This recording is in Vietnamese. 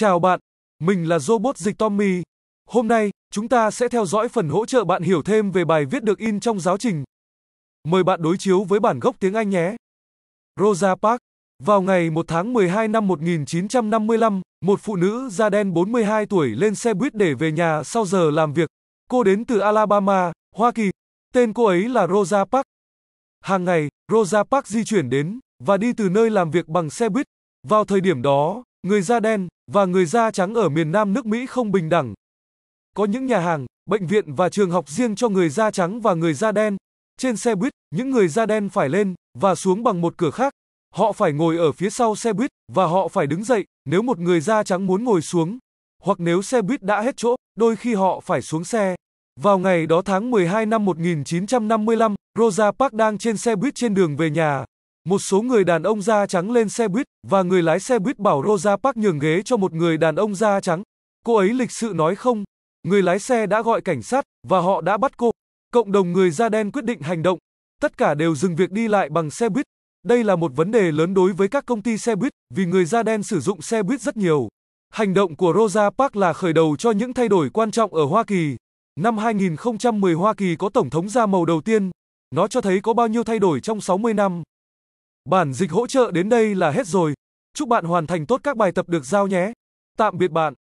Chào bạn, mình là robot dịch Tommy. Hôm nay, chúng ta sẽ theo dõi phần hỗ trợ bạn hiểu thêm về bài viết được in trong giáo trình. Mời bạn đối chiếu với bản gốc tiếng Anh nhé. Rosa Parks, vào ngày 1 tháng 12 năm 1955, một phụ nữ da đen 42 tuổi lên xe buýt để về nhà sau giờ làm việc. Cô đến từ Alabama, Hoa Kỳ. Tên cô ấy là Rosa Parks. Hàng ngày, Rosa Parks di chuyển đến và đi từ nơi làm việc bằng xe buýt. Vào thời điểm đó, Người da đen và người da trắng ở miền Nam nước Mỹ không bình đẳng. Có những nhà hàng, bệnh viện và trường học riêng cho người da trắng và người da đen. Trên xe buýt, những người da đen phải lên và xuống bằng một cửa khác. Họ phải ngồi ở phía sau xe buýt và họ phải đứng dậy nếu một người da trắng muốn ngồi xuống. Hoặc nếu xe buýt đã hết chỗ, đôi khi họ phải xuống xe. Vào ngày đó tháng 12 năm 1955, Rosa Parks đang trên xe buýt trên đường về nhà một số người đàn ông da trắng lên xe buýt, và người lái xe buýt bảo Rosa Park nhường ghế cho một người đàn ông da trắng. Cô ấy lịch sự nói không. Người lái xe đã gọi cảnh sát, và họ đã bắt cô. Cộng đồng người da đen quyết định hành động. Tất cả đều dừng việc đi lại bằng xe buýt. Đây là một vấn đề lớn đối với các công ty xe buýt, vì người da đen sử dụng xe buýt rất nhiều. Hành động của Rosa Park là khởi đầu cho những thay đổi quan trọng ở Hoa Kỳ. Năm 2010 Hoa Kỳ có tổng thống da màu đầu tiên. Nó cho thấy có bao nhiêu thay đổi trong 60 năm. Bản dịch hỗ trợ đến đây là hết rồi. Chúc bạn hoàn thành tốt các bài tập được giao nhé. Tạm biệt bạn.